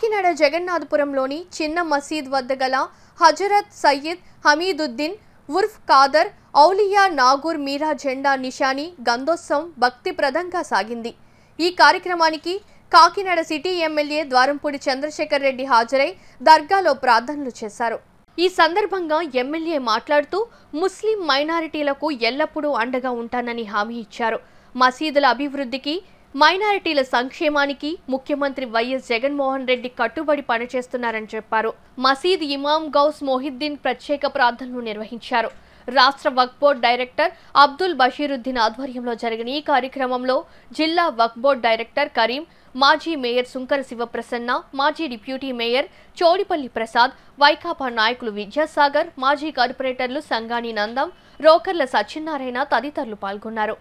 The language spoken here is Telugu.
కాకినాడ జగన్నాథపురంలోని చిన్న మసీద్ వద్ద గల హజరత్ సయ్యద్ హమీదుద్దీన్ ఉర్ఫ్ కాదర్ ఔలియా నాగూర్ మీరా జెండా నిషాని గంధోత్సవం భక్తిప్రదంగా సాగింది ఈ కార్యక్రమానికి కాకినాడ సిటీ ఎమ్మెల్యే ద్వారంపూడి చంద్రశేఖర్ రెడ్డి హాజరై దర్గాలో ప్రార్థనలు చేశారు ఈ సందర్భంగా ఎమ్మెల్యే మాట్లాడుతూ ముస్లిం మైనారిటీలకు ఎల్లప్పుడూ అండగా ఉంటానని హామీ ఇచ్చారు మసీదుల అభివృద్ధికి మైనారిటీల సంక్షేమానికి ముఖ్యమంత్రి వైఎస్ జగన్మోహన్ రెడ్డి కట్టుబడి పనిచేస్తున్నారని చెప్పారు మసీద్ ఇమాం గౌస్ మొహిద్దీన్ ప్రత్యేక ప్రార్థనలు నిర్వహించారు రాష్ట్ర వక్బోర్డ్ బోర్డు డైరెక్టర్ అబ్దుల్ బషీరుద్దీన్ ఆధ్వర్యంలో జరిగిన ఈ కార్యక్రమంలో జిల్లా వక్బోర్డ్ బోర్డు డైరెక్టర్ కరీం మాజీ మేయర్ సుంకర శివప్రసన్న మాజీ డిప్యూటీ మేయర్ చోడిపల్లి ప్రసాద్ వైకాపా నాయకులు విద్యాసాగర్ మాజీ కార్పొరేటర్లు సంగాని నందం రోకర్ల సత్యనారాయణ తదితరులు పాల్గొన్నారు